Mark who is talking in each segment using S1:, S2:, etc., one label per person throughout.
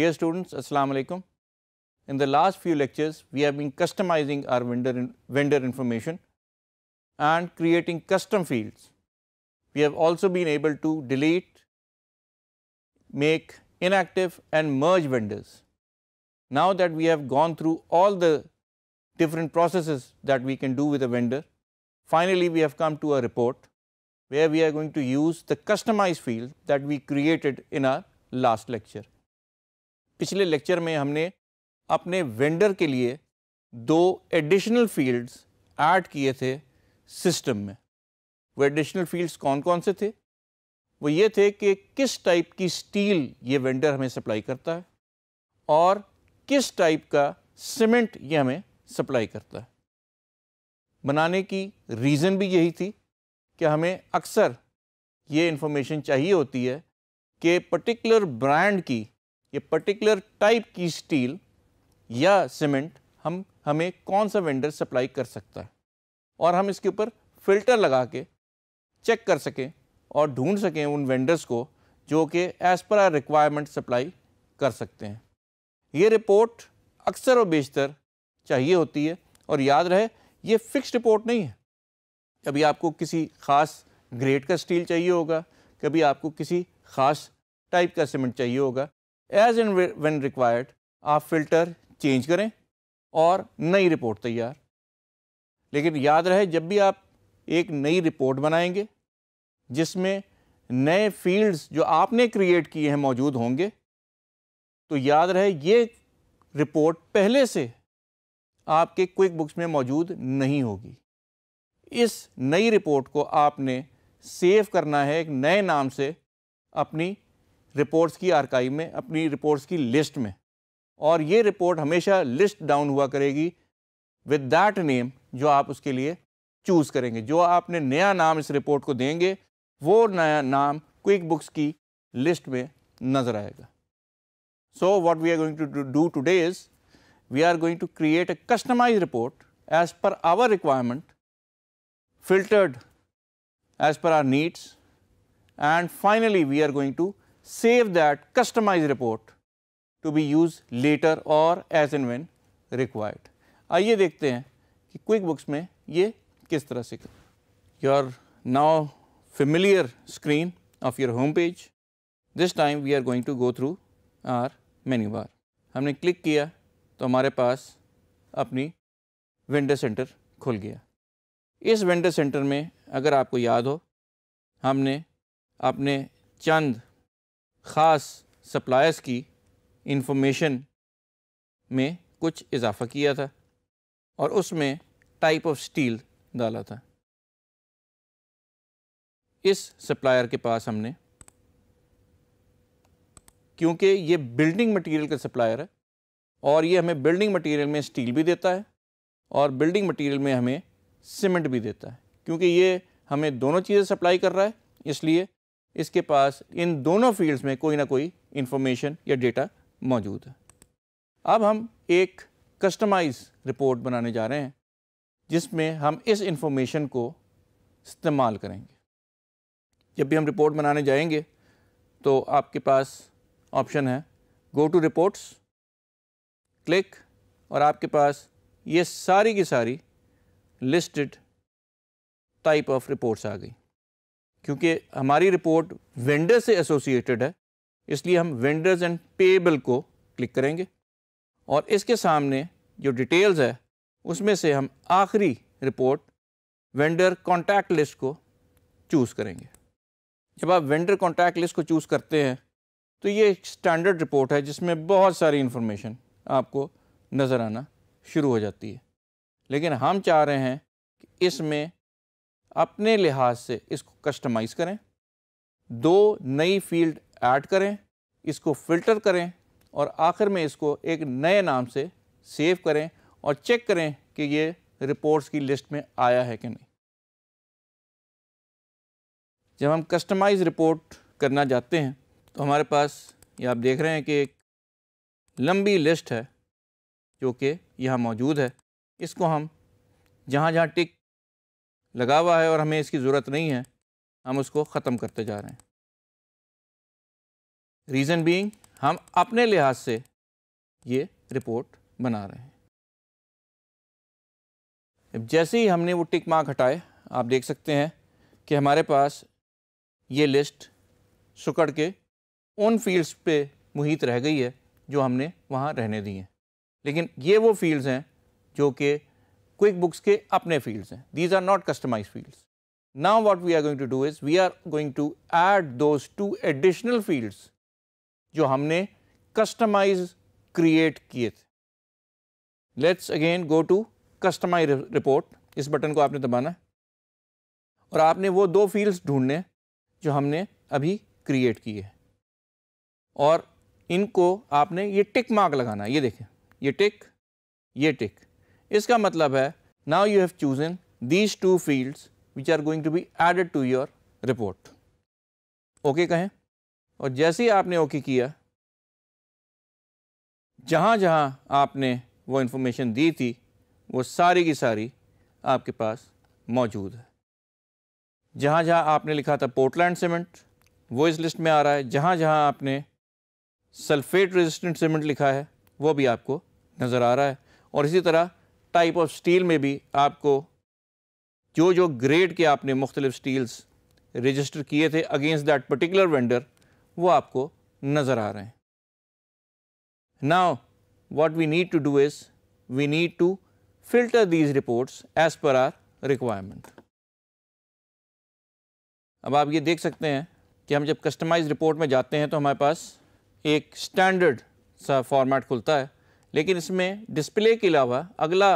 S1: Dear students, Assalamu alaikum. In the last few lectures, we have been customizing our vendor, in, vendor information and creating custom fields. We have also been able to delete, make inactive and merge vendors. Now that we have gone through all the different processes that we can do with a vendor, finally we have come to a report where we are going to use the customized field that we created in our last lecture. पिछले lecture में हमने अपने vendor के लिए दो additional fields add किए थे system में वो एडिशनल फील्ड्स कौन कौन से थे वो ये थे कि किस टाइप की स्टील ये वेंडर हमें सप्लाई करता है और किस टाइप का सीमेंट ये हमें सप्लाई करता है बनाने की रीज़न भी यही थी कि हमें अक्सर ये इन्फॉर्मेशन चाहिए होती है कि पर्टिकुलर ब्रांड की ये पर्टिकुलर टाइप की स्टील या सीमेंट हम हमें कौन सा वेंडर सप्लाई कर सकता है और हम इसके ऊपर फिल्टर लगा के चेक कर सकें और ढूंढ सकें उन वेंडर्स को जो कि as per our requirement supply कर सकते हैं ये रिपोर्ट अक्सर और बेशतर चाहिए होती है और याद रहे ये फिक्स रिपोर्ट नहीं है कभी आपको किसी ख़ास ग्रेड का स्टील चाहिए होगा कभी आपको किसी ख़ास टाइप का सीमेंट चाहिए होगा एज एंड वेन रिक्वायर्ड आप फ़िल्टर चेंज करें और नई रिपोर्ट तैयार लेकिन याद रहे जब भी आप एक नई रिपोर्ट बनाएंगे जिसमें नए फील्ड्स जो आपने क्रिएट किए हैं मौजूद होंगे तो याद रहे ये रिपोर्ट पहले से आपके क्विक बुक्स में मौजूद नहीं होगी इस नई रिपोर्ट को आपने सेव करना है एक नए नाम से अपनी रिपोर्ट्स की आर्काइव में अपनी रिपोर्ट्स की लिस्ट में और ये रिपोर्ट हमेशा लिस्ट डाउन हुआ करेगी विद दैट नेम जो आप उसके लिए चूज़ करेंगे जो आपने नया नाम इस रिपोर्ट को देंगे वो नया नाम क्विक बुक्स की लिस्ट में नज़र आएगा so what we are going to do today is we are going to create a customize report as per our requirement filtered as per our needs and finally we are going to save that customized report to be used later or as and when required. आइए देखते हैं कि quick books में ये किस तरह से you're now familiar screen of your home page. This time we are going to go through our menu bar. हमने क्लिक किया तो हमारे पास अपनी वेंडर सेंटर खुल गया इस वेंडर सेंटर में अगर आपको याद हो हमने अपने चंद ख़ास सप्लायर्स की इंफॉर्मेशन में कुछ इजाफा किया था और उसमें टाइप ऑफ स्टील डाला था इस सप्लायर के पास हमने क्योंकि ये बिल्डिंग मटेरियल का सप्लायर है और ये हमें बिल्डिंग मटेरियल में स्टील भी देता है और बिल्डिंग मटेरियल में हमें सीमेंट भी देता है क्योंकि ये हमें दोनों चीज़ें सप्लाई कर रहा है इसलिए इसके पास इन दोनों फील्ड्स में कोई ना कोई इन्फॉर्मेशन या डेटा मौजूद है अब हम एक कस्टमाइज रिपोर्ट बनाने जा रहे हैं जिसमें हम इस इंफॉर्मेशन को इस्तेमाल करेंगे जब भी हम रिपोर्ट बनाने जाएंगे तो आपके पास ऑप्शन है गो टू रिपोर्ट्स क्लिक और आपके पास ये सारी की सारी लिस्टेड टाइप ऑफ रिपोर्ट्स आ गई क्योंकि हमारी रिपोर्ट वेंडर से एसोसिएटेड है इसलिए हम वेंडर्स एंड पेबल को क्लिक करेंगे और इसके सामने जो डिटेल्स है उसमें से हम आखिरी रिपोर्ट वेंडर कॉन्टैक्ट लिस्ट को चूज़ करेंगे जब आप वेंडर कॉन्टैक्ट लिस्ट को चूज़ करते हैं तो ये एक स्टैंडर्ड रिपोर्ट है जिसमें बहुत सारी इन्फॉर्मेशन आपको नज़र आना शुरू हो जाती है लेकिन हम चाह रहे हैं कि इसमें अपने लिहाज से इसको कस्टमाइज़ करें दो नई फील्ड ऐड करें इसको फ़िल्टर करें और आखिर में इसको एक नए नाम से सेव करें और चेक करें कि ये रिपोर्ट्स की लिस्ट में आया है कि नहीं जब हम कस्टमाइज रिपोर्ट करना चाहते हैं तो हमारे पास ये आप देख रहे हैं कि एक लंबी लिस्ट है जो कि यहाँ मौजूद है इसको हम जहाँ जहाँ टिक लगा हुआ है और हमें इसकी ज़रूरत नहीं है हम उसको ख़त्म करते जा रहे हैं रीज़न बीइंग हम अपने लिहाज से ये रिपोर्ट बना रहे हैं जैसे ही हमने वो टिक मार्क हटाए आप देख सकते हैं कि हमारे पास ये लिस्ट सुकड़ के उन फील्ड्स पे मुहित रह गई है जो हमने वहाँ रहने दी हैं लेकिन ये वो फील्ड्स हैं जो कि क्विक बुक्स के अपने फील्ड्स हैं these are not customize fields now what we are going to do is we are going to add those two additional fields जो हमने कस्टमाइज क्रिएट किए थे let's again go to customize report इस button को आपने दबाना और आपने वो दो फील्ड्स ढूंढने जो हमने अभी क्रिएट किए और इनको आपने ये टिक मार्क लगाना ये देखें ये टिक ये टिक इसका मतलब है now you have chosen these two fields which are going to be added to your report okay कहें और जैसे ही आपने okay किया जहाँ जहाँ आपने वो इन्फॉर्मेशन दी थी वो सारी की सारी आपके पास मौजूद है जहाँ जहाँ आपने लिखा था पोर्टलैंड सीमेंट वो इस लिस्ट में आ रहा है जहाँ जहाँ आपने सल्फेट रेजिस्टेंट सीमेंट लिखा है वो भी आपको नज़र आ रहा है और इसी तरह टाइप ऑफ स्टील में भी आपको जो जो ग्रेड के आपने मुख्तलिफ स्टील्स रजिस्टर किए थे अगेंस्ट दैट पर्टिकुलर वेंडर वो आपको नज़र आ रहे हैं now what we need to do is we need to filter these reports as per our requirement अब आप ये देख सकते हैं कि हम जब कस्टमाइज रिपोर्ट में जाते हैं तो हमारे पास एक स्टैंडर्ड सा फॉर्मेट खुलता है लेकिन इसमें डिस्प्ले के अलावा अगला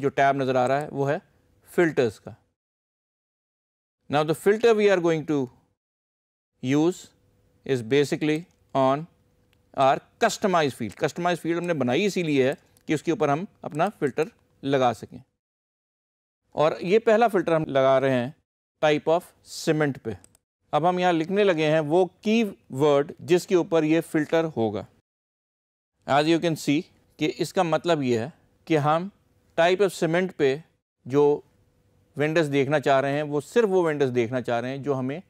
S1: जो टैब नज़र आ रहा है वो है फ़िल्टर्स का now the filter we are going to use is basically on our customize field customize field हमने बनाई इसीलिए है कि उसके ऊपर हम अपना फ़िल्टर लगा सकें और ये पहला फ़िल्टर हम लगा रहे हैं टाइप ऑफ सीमेंट पे अब हम यहाँ लिखने लगे हैं वो की वर्ड जिसके ऊपर ये फ़िल्टर होगा एज यू कैन सी कि इसका मतलब ये है कि हम टाइप ऑफ सीमेंट पे जो वेंडर्स देखना चाह रहे हैं वो सिर्फ वो वेंडर्स देखना चाह रहे हैं जो हमें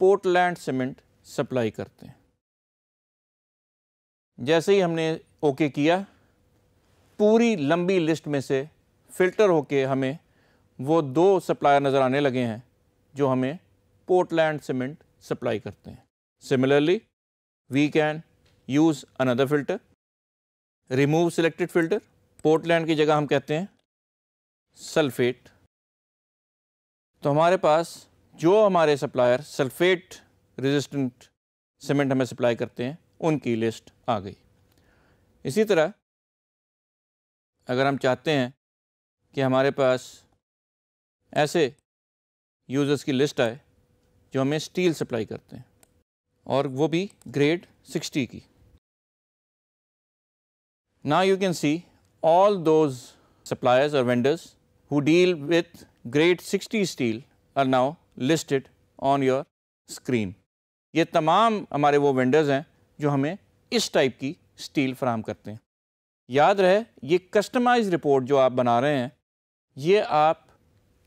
S1: पोर्टलैंड सीमेंट सप्लाई करते हैं जैसे ही हमने ओके किया पूरी लंबी लिस्ट में से फ़िल्टर होके हमें वो दो सप्लायर नज़र आने लगे हैं जो हमें पोर्टलैंड सीमेंट सप्लाई करते हैं similarly we can use another filter remove selected filter Portland की जगह हम कहते हैं सल्फेट तो हमारे पास जो हमारे सप्लायर सल्फेट रेजिस्टेंट सीमेंट हमें सप्लाई करते हैं उनकी लिस्ट आ गई इसी तरह अगर हम चाहते हैं कि हमारे पास ऐसे यूज़र्स की लिस्ट आए जो हमें स्टील सप्लाई करते हैं और वो भी ग्रेड 60 की Now you can see all those suppliers or vendors who deal with grade 60 steel are now listed on your screen. ये तमाम हमारे वो वेंडर्स हैं जो हमें इस टाइप की स्टील फ्राहम करते हैं याद रहे ये कस्टमाइज रिपोर्ट जो आप बना रहे हैं ये आप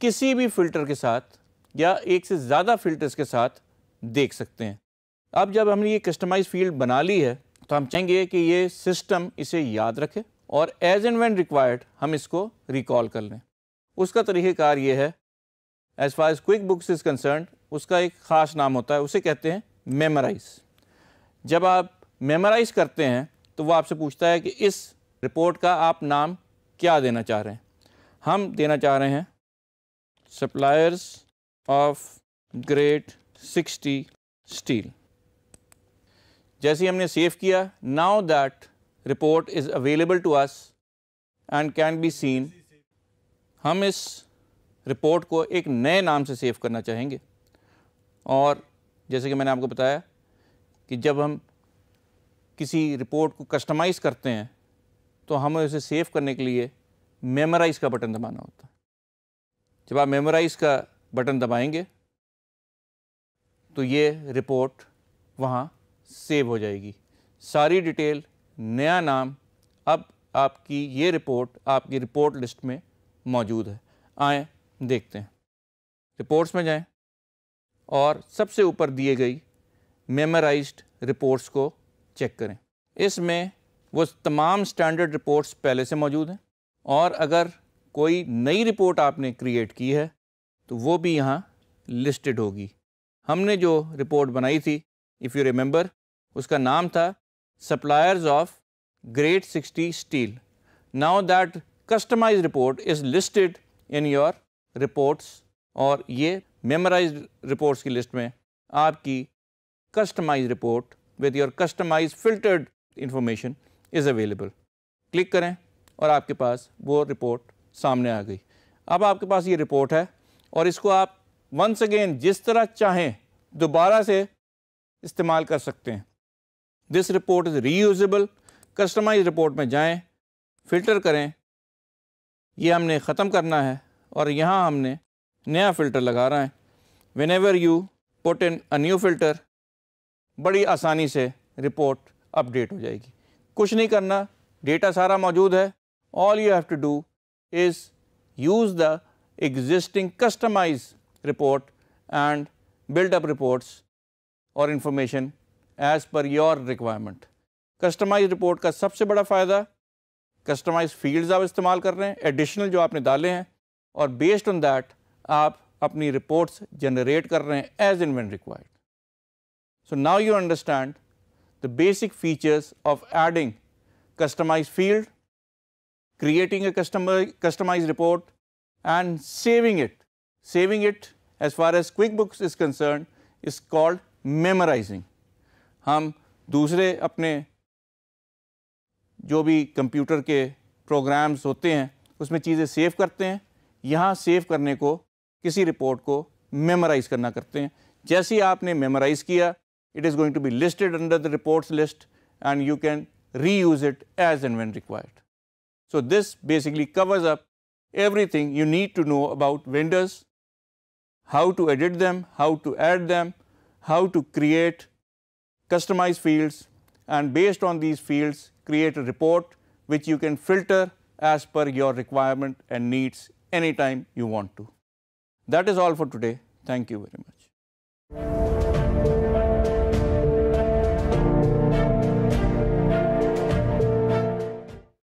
S1: किसी भी फ़िल्टर के साथ या एक से ज़्यादा फ़िल्टर्स के साथ देख सकते हैं अब जब हमने ये कस्टमाइज फील्ड बना ली है तो हम चाहेंगे कि ये सिस्टम इसे याद रखे और एज एंड वेन रिक्वायर्ड हम इसको रिकॉल कर लें उसका तरीक़ार ये है as far as QuickBooks is concern उसका एक ख़ास नाम होता है उसे कहते हैं मेमोराइज जब आप मेमोराइज करते हैं तो वो आपसे पूछता है कि इस रिपोर्ट का आप नाम क्या देना चाह रहे हैं हम देना चाह रहे हैं सप्लायर्स ऑफ ग्रेट 60 स्टील जैसे ही हमने सेव किया now that report is available to us and can be seen हम इस रिपोर्ट को एक नए नाम से सेव करना चाहेंगे और जैसे कि मैंने आपको बताया कि जब हम किसी रिपोर्ट को कस्टमाइज़ करते हैं तो हमें उसे सेव करने के लिए मेमोराइज़ का बटन दबाना होता है जब आप मेमोराइज़ का बटन दबाएंगे तो ये रिपोर्ट वहाँ सेव हो जाएगी सारी डिटेल नया नाम अब आपकी ये रिपोर्ट आपकी रिपोर्ट लिस्ट में मौजूद है आए देखते हैं रिपोर्ट्स में जाएं और सबसे ऊपर दिए गई मेमोराइज्ड रिपोर्ट्स को चेक करें इसमें वो तमाम स्टैंडर्ड रिपोर्ट्स पहले से मौजूद हैं और अगर कोई नई रिपोर्ट आपने क्रिएट की है तो वो भी यहाँ लिस्टेड होगी हमने जो रिपोर्ट बनाई थी इफ़ यू रिमेंबर उसका नाम था suppliers of great sixty steel now that customize report is listed in your reports और ये मेमोराइज रिपोर्ट्स की लिस्ट में आपकी customize report with your customize filtered information is available click करें और आपके पास वो रिपोर्ट सामने आ गई अब आपके पास ये रिपोर्ट है और इसको आप वंस अगेन जिस तरह चाहें दोबारा से इस्तेमाल कर सकते हैं this report is reusable customize report में जाएं, फ़िल्टर करें ये हमने ख़त्म करना है और यहाँ हमने नया फ़िल्टर लगा रहा है whenever you put in a new filter बड़ी आसानी से रिपोर्ट अपडेट हो जाएगी कुछ नहीं करना डेटा सारा मौजूद है all you have to do is use the existing customize report and build up reports और information as per your requirement customize report का सबसे बड़ा फ़ायदा कस्टमाइज फील्ड्स आप इस्तेमाल कर रहे हैं एडिशनल जो आपने डाले हैं और बेस्ड ऑन दैट आप अपनी रिपोर्ट्स जनरेट कर रहे हैं as and when required So now you understand the basic features of adding customized field, creating a customer, customized report and saving it. Saving it as far as QuickBooks is concerned is called memorizing हम दूसरे अपने जो भी computer के programmes होते हैं उसमें चीज़ें सेव करते हैं यहाँ सेव करने को किसी रिपोर्ट को मेमोराइज़ करना करते हैं जैसे ही आपने मेमोराइज़ किया it is going to be listed under the reports list and you can reuse it as and required so this basically covers up everything you need to know about vendors how to edit them how to add them how to create customized fields and based on these fields create a report which you can filter as per your requirement and needs anytime you want to. That is all for today. Thank you very much.